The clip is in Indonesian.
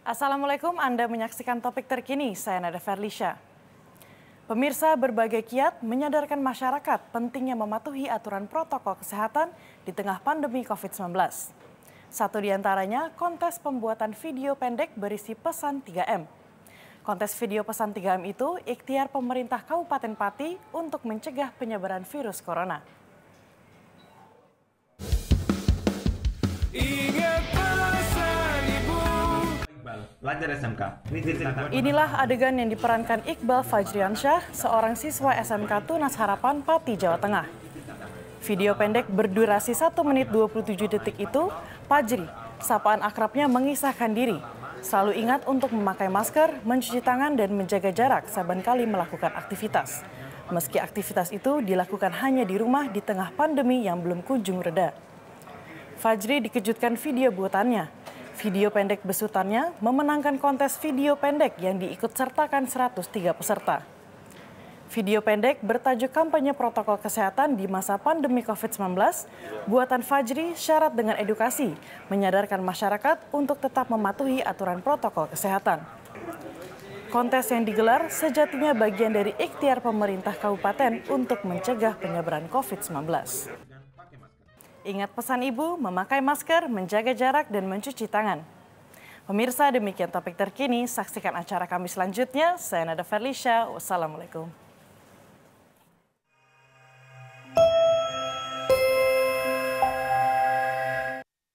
Assalamualaikum, Anda menyaksikan topik terkini, saya Nada Ferlisha. Pemirsa berbagai kiat menyadarkan masyarakat pentingnya mematuhi aturan protokol kesehatan di tengah pandemi COVID-19. Satu di antaranya, kontes pembuatan video pendek berisi pesan 3M. Kontes video pesan 3M itu ikhtiar pemerintah Kabupaten Pati untuk mencegah penyebaran virus corona. Pelajar SMK. Inilah adegan yang diperankan Iqbal Fajriansyah, seorang siswa SMK Tunas Harapan, Pati, Jawa Tengah. Video pendek berdurasi 1 menit 27 detik itu, Pajri, sapaan akrabnya mengisahkan diri. Selalu ingat untuk memakai masker, mencuci tangan, dan menjaga jarak saban kali melakukan aktivitas. Meski aktivitas itu dilakukan hanya di rumah di tengah pandemi yang belum kunjung reda. Fajri dikejutkan video buatannya Video pendek besutannya memenangkan kontes video pendek yang diikut sertakan 103 peserta. Video pendek bertajuk kampanye protokol kesehatan di masa pandemi COVID-19, buatan Fajri syarat dengan edukasi, menyadarkan masyarakat untuk tetap mematuhi aturan protokol kesehatan. Kontes yang digelar sejatinya bagian dari ikhtiar pemerintah kabupaten untuk mencegah penyebaran COVID-19. Ingat pesan ibu, memakai masker, menjaga jarak, dan mencuci tangan. Pemirsa, demikian topik terkini. Saksikan acara kami selanjutnya. Saya Nada Ferlisha. Wassalamualaikum.